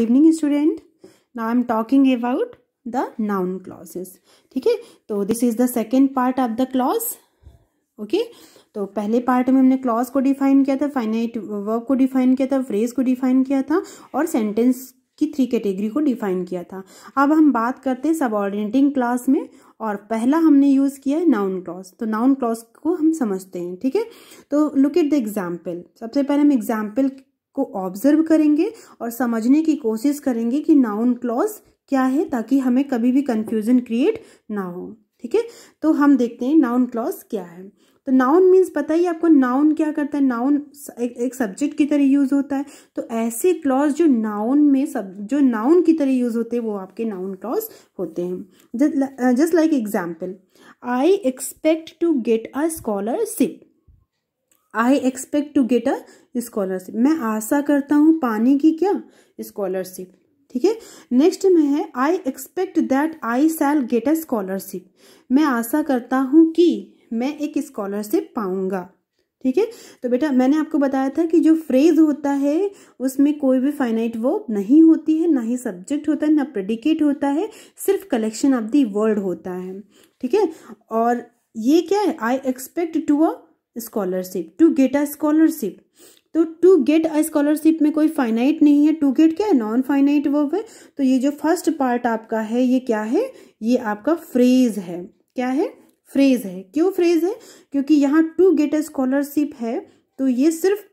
evening student ना I am talking about the noun clauses ठीक है तो this is the second part of the clause okay तो पहले पार्ट में हमने क्लॉज को डिफाइन किया था फाइनाइट वर्ब को डिफाइन किया था फ्रेज को डिफाइन किया था और सेंटेंस की थ्री कैटेगरी को डिफाइन किया था अब हम बात करते हैं सबॉर्डिनेटिंग क्लास में और पहला हमने यूज़ किया है नाउन क्लॉज तो नाउन क्लॉज को हम समझते हैं ठीक है तो लुक एट द एग्जाम्पल सबसे पहले हम एग्जाम्पल को ऑब्जर्व करेंगे और समझने की कोशिश करेंगे कि नाउन क्लॉज क्या है ताकि हमें कभी भी कंफ्यूजन क्रिएट ना हो ठीक है तो हम देखते हैं नाउन क्लॉज क्या है तो नाउन मीन्स पता ही आपको नाउन क्या करता है नाउन एक, एक सब्जेक्ट की तरह यूज होता है तो ऐसे क्लॉज जो नाउन में सब जो नाउन की तरह यूज होते हैं वो आपके नाउन क्लॉज होते हैं just like example I expect to get a scholarship I expect to get a scholarship मैं आशा करता हूँ पाने की क्या स्कॉलरशिप ठीक है नेक्स्ट में है I expect that I shall get a scholarship मैं आशा करता हूँ कि मैं एक स्कॉलरशिप पाऊंगा ठीक है तो बेटा मैंने आपको बताया था कि जो फ्रेज होता है उसमें कोई भी फाइनाइट वर्ब नहीं होती है ना ही सब्जेक्ट होता है ना प्रेडिकेट होता है सिर्फ कलेक्शन ऑफ दी वर्ड होता है ठीक है और ये क्या है I expect to a scholarship to get a scholarship तो टू गेट अ स्कॉलरशिप में कोई फाइनाइट नहीं है टू गेट क्या है नॉन फाइनाइट वर्ब है तो ये जो फर्स्ट पार्ट आपका है ये क्या है ये आपका फ्रेज है क्या है फ्रेज है क्यों फ्रेज है क्योंकि यहाँ टू गेट अ स्कॉलरशिप है तो ये सिर्फ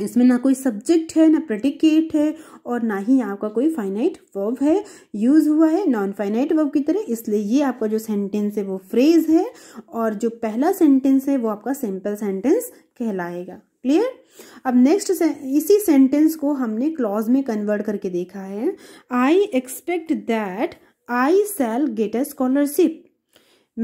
इसमें ना कोई सब्जेक्ट है ना प्रेडिकेट है और ना ही आपका कोई फाइनाइट वर्ब है यूज़ हुआ है नॉन फाइनाइट वर्ब की तरह इसलिए ये आपका जो सेंटेंस है वो फ्रेज है और जो पहला सेंटेंस है वो आपका सिंपल सेंटेंस कहलाएगा क्लियर अब नेक्स्ट से, इसी सेंटेंस को हमने क्लॉज में कन्वर्ट करके देखा है I expect that I shall get a scholarship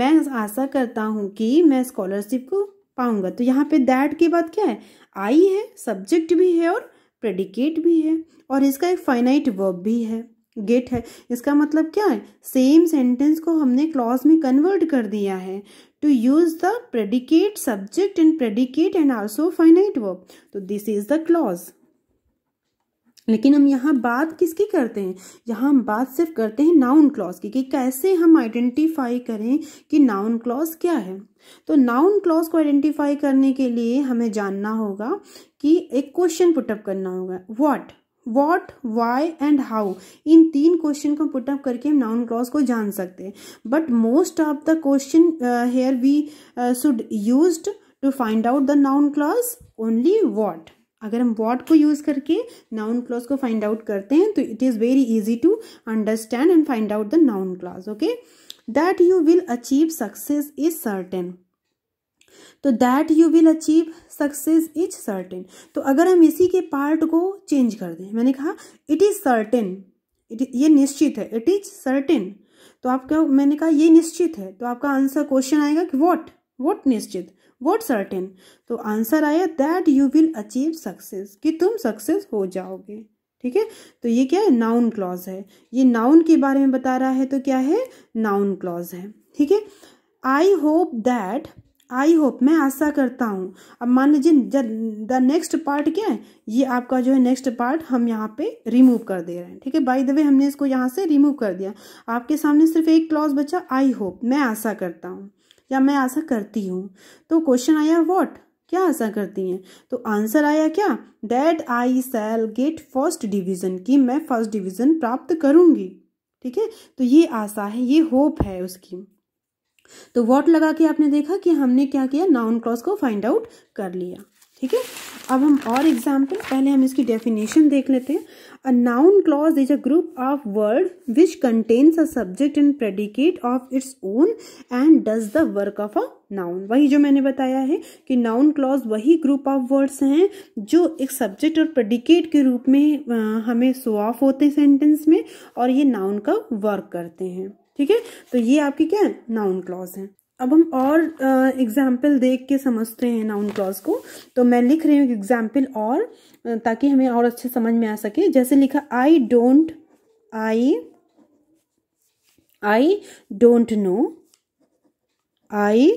मैं आशा करता हूँ कि मैं स्कॉलरशिप को पाऊंगा तो यहाँ पे दैट के बाद क्या है आई है सब्जेक्ट भी है और प्रेडिकेट भी है और इसका एक फाइनाइट वर्ब भी है गेट है इसका मतलब क्या है सेम सेंटेंस को हमने क्लॉज में कन्वर्ट कर दिया है to use the predicate subject and predicate and also finite verb तो दिस इज द क्लॉज लेकिन हम यहाँ बात किसकी करते हैं यहाँ हम बात सिर्फ करते हैं नाउन क्लॉज की कि कैसे हम आइडेंटिफाई करें कि नाउन क्लॉज क्या है तो नाउन क्लॉज को आइडेंटिफाई करने के लिए हमें जानना होगा कि एक क्वेश्चन पुटअप करना होगा what what why and how इन तीन क्वेश्चन को पुटअप करके हम नाउन क्लॉज को जान सकते हैं but most of the question here we should use to find out the noun clause only what अगर हम वॉट को यूज़ करके नाउन क्लॉज को फाइंड आउट करते हैं तो it is very easy to understand and find out the noun clause okay that you will achieve success is certain तो that you will achieve success is certain तो अगर हम इसी के पार्ट को चेंज कर दें मैंने कहा इट इज़ सर्टेन इट ये निश्चित है इट इज सर्टेन तो आपका मैंने कहा ये निश्चित है तो आपका आंसर क्वेश्चन आएगा कि वॉट वॉट निश्चित वॉट सर्टेन तो आंसर आया that you will achieve success कि तुम सक्सेस हो जाओगे ठीक है तो ये क्या है नाउन क्लॉज है ये नाउन के बारे में बता रहा है तो क्या है नाउन क्लॉज है ठीक है I hope that I hope मैं आशा करता हूँ अब मान लीजिए द नेक्स्ट पार्ट क्या है ये आपका जो है नेक्स्ट पार्ट हम यहाँ पे रिमूव कर दे रहे हैं ठीक है बाई द वे हमने इसको यहाँ से रिमूव कर दिया आपके सामने सिर्फ एक क्लॉज बचा आई होप मैं आशा करता हूँ या मैं ऐसा करती हूँ तो क्वेश्चन आया वॉट क्या ऐसा करती हैं तो आंसर आया क्या that I shall get first division की मैं फर्स्ट डिवीजन प्राप्त करूंगी ठीक है तो ये आशा है ये होप है उसकी तो वॉट लगा के आपने देखा कि हमने क्या किया नाउन क्लॉज को फाइंड आउट कर लिया ठीक है अब हम और एग्जाम्पल पहले हम इसकी डेफिनेशन देख लेते हैं a noun clause is a group of word which contains a subject and predicate of its own and does the work of a noun वही जो मैंने बताया है कि नाउन क्लॉज वही ग्रुप ऑफ वर्ड्स हैं जो एक सब्जेक्ट और प्रेडिकेट के रूप में हमें सो ऑफ होते हैं सेंटेंस में और ये नाउन का वर्क करते हैं ठीक है तो ये आपकी क्या है नाउन क्लॉज है अब हम और एग्जाम्पल देख के समझते हैं नाउन क्लॉज को तो मैं लिख रही हूँ एग्जाम्पल और ताकि हमें और अच्छे समझ में आ सके जैसे लिखा I don't I I don't know I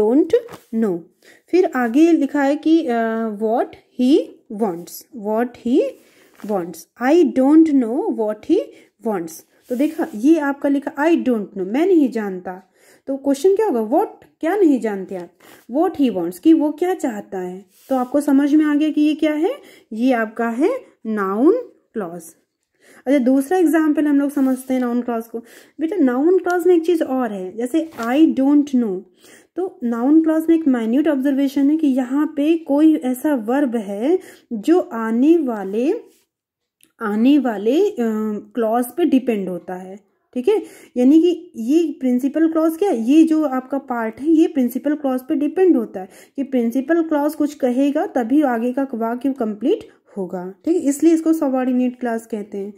don't know फिर आगे लिखा है कि what he wants what he wants I don't know what he wants तो देखा ये आपका लिखा आई डोंट नो मैं नहीं जानता तो क्वेश्चन क्या होगा वॉट क्या नहीं जानते आप वॉट ही वॉन्ट्स कि वो क्या चाहता है तो आपको समझ में आ गया कि ये क्या है ये आपका है नाउन क्लॉज अच्छा दूसरा एग्जाम्पल हम लोग समझते हैं नाउन क्लॉज को बेटा नाउन क्लॉज में एक चीज़ और है जैसे आई डोंट नो तो नाउन क्लॉज में एक माइन्यूट ऑब्जर्वेशन है कि यहाँ पे कोई ऐसा वर्ब है जो आने वाले आने वाले क्लॉज पे डिपेंड होता है ठीक है यानी कि ये प्रिंसिपल क्लॉज क्या है ये जो आपका पार्ट है ये प्रिंसिपल क्लॉज पे डिपेंड होता है कि प्रिंसिपल क्लॉज कुछ कहेगा तभी आगे का वाक्य कंप्लीट होगा ठीक है इसलिए इसको सबॉर्डिनेट क्लास कहते हैं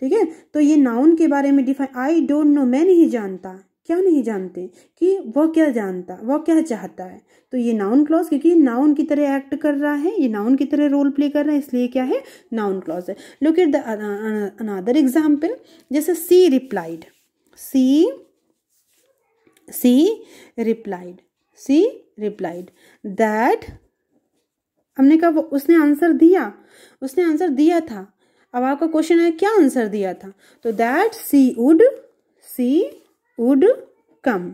ठीक है तो ये नाउन के बारे में डिफाइन आई डोंट नो मैं नहीं जानता क्या नहीं जानते कि वह क्या जानता वह क्या चाहता है तो ये नाउन क्लॉज क्योंकि नाउन की तरह एक्ट कर रहा है ये नाउन की तरह रोल प्ले कर रहा है इसलिए क्या है नाउन क्लॉज है look at the another example जैसे she replied she she replied she replied that हमने कहा वो उसने आंसर दिया उसने आंसर दिया था अब आपका क्वेश्चन है क्या आंसर दिया था तो that she would she would come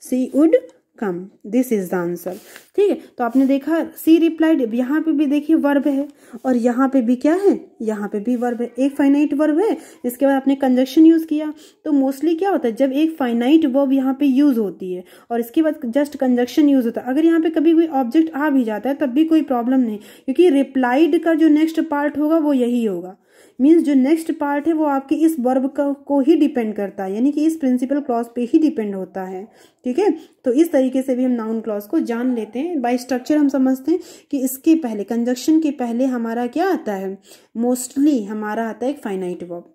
she would come this is the answer ठीक है तो आपने देखा सी रिप्लाइड यहाँ पे भी देखिए वर्ब है और यहाँ पे भी क्या है यहाँ पे भी वर्ब है एक फाइनाइट वर्ब है इसके बाद आपने कंजक्शन यूज किया तो मोस्टली क्या होता है जब एक फाइनाइट वर्ब यहाँ पे यूज होती है और इसके बाद जस्ट कंजक्शन यूज होता है अगर यहाँ पे कभी कोई ऑब्जेक्ट आ भी जाता है तब भी कोई प्रॉब्लम नहीं क्योंकि रिप्लाइड का जो नेक्स्ट पार्ट होगा वो यही होगा मीन्स जो नेक्स्ट पार्ट है वो आपके इस वर्ब का को ही डिपेंड करता है यानी कि इस प्रिंसिपल क्लॉज पे ही डिपेंड होता है ठीक है तो इस तरीके से भी हम नाउन क्लॉज को जान लेते हैं बाय स्ट्रक्चर हम समझते हैं कि इसके पहले कंजक्शन के पहले हमारा क्या आता है मोस्टली हमारा आता है एक फाइनाइट वर्ब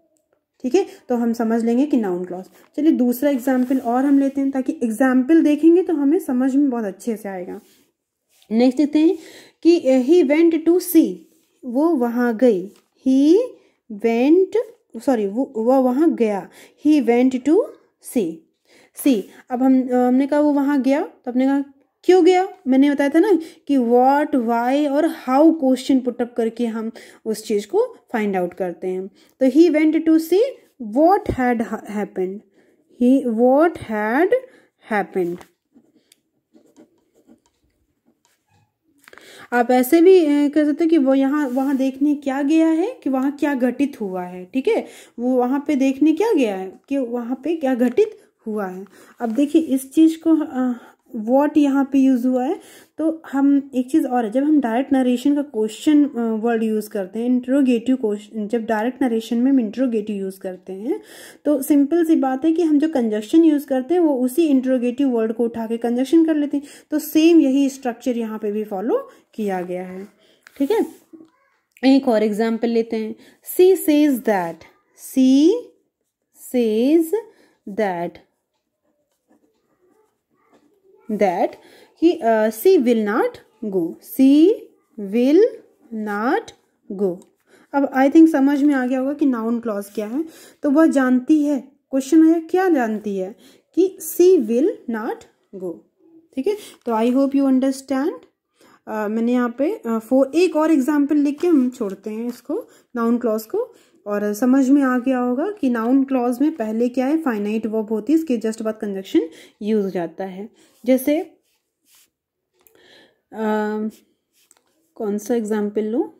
ठीक है तो हम समझ लेंगे कि नाउन क्लॉज चलिए दूसरा एग्जाम्पल और हम लेते हैं ताकि एग्जाम्पल देखेंगे तो हमें समझ में बहुत अच्छे से आएगा नेक्स्ट देखते हैं कि ही वेंट टू सी वो वहाँ गई ही वेंट सॉरी वो वह वहाँ गया ही वेंट टू सी सी अब हम हमने कहा वो वहाँ गया तो हमने कहा क्यों गया मैंने बताया था ना कि वॉट वाई और हाउ क्वेश्चन पुटअप करके हम उस चीज़ को फाइंड आउट करते हैं तो he went to see what had happened he what had happened आप ऐसे भी कह सकते हो कि वो यहाँ वहाँ देखने क्या गया है कि वहाँ क्या घटित हुआ है ठीक है वो वहाँ पे देखने क्या गया है कि वहाँ पे क्या घटित हुआ है अब देखिए इस चीज़ को वॉट यहाँ पे यूज़ हुआ है तो हम एक चीज़ और है जब हम डायरेक्ट नरेशन का क्वेश्चन वर्ड यूज़ करते हैं इंट्रोगेटिव क्वेश्चन जब डायरेक्ट नरेशन में हम इंट्रोगेटिव यूज़ करते हैं तो सिंपल सी बात है कि हम जो कंजक्शन यूज़ करते हैं वो उसी इंट्रोगेटिव वर्ड को उठा के कंजक्शन कर लेते हैं तो सेम यही स्ट्रक्चर यहाँ पर भी फॉलो किया गया है ठीक है एक और एग्जाम्पल लेते हैं she says that she says that that he uh, she will not go she will not go अब आई थिंक समझ में आ गया होगा कि नाउन क्लॉज क्या है तो वह जानती है क्वेश्चन आया क्या जानती है कि सी विल नॉट गो ठीक है तो आई होप यू अंडरस्टैंड मैंने यहाँ पे फोर uh, एक और एग्जाम्पल लिख के हम छोड़ते हैं इसको नाउन क्लॉज को और समझ में आ गया होगा कि नाउन क्लॉज में पहले क्या है फाइनाइट वर्ब होती है इसके जस्ट बाद कंजक्शन यूज हो जाता है जैसे आ, कौन सा एग्जाम्पल लो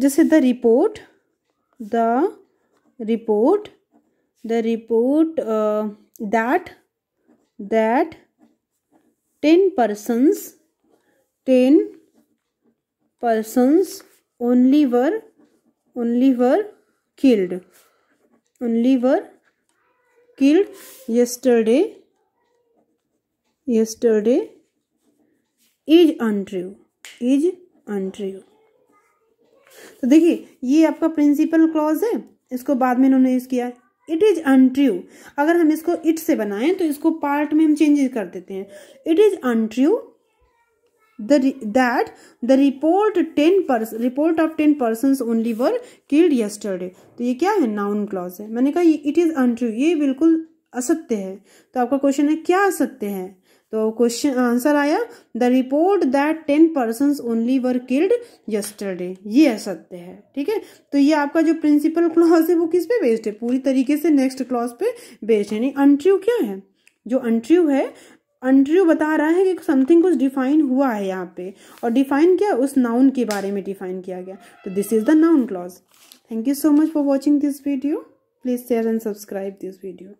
जैसे the report the report the report that that ten persons ten persons only were only were killed only were killed yesterday yesterday is untrue is untrue तो देखिए ये आपका प्रिंसिपल क्लॉज है इसको बाद में इन्होंने यूज़ किया इट इज़ अनट्रू अगर हम इसको इट से बनाएं तो इसको पार्ट में हम चेंजेस कर देते हैं it is untrue the that the report ten person report of ten person only were killed yesterday तो ये क्या है नाउन क्लॉज है मैंने कहा इट इज अनट्रू ये बिल्कुल असत्य है तो आपका क्वेश्चन है क्या असत्य है तो क्वेश्चन आंसर आया the report that ten person only were killed yesterday ये असत्य है ठीक है तो ये आपका जो प्रिंसिपल क्लॉज है वो किस पे बेस्ड है पूरी तरीके से नेक्स्ट क्लॉज पे बेस्ड है यानी अनट्रू क्या है जो अनट्रू है अंड्रयू बता रहा है कि समथिंग कुछ डिफाइन हुआ है यहाँ पे और डिफाइन किया उस नाउन के बारे में डिफाइन किया गया तो this is the noun clause thank you so much for watching this video please share and subscribe this video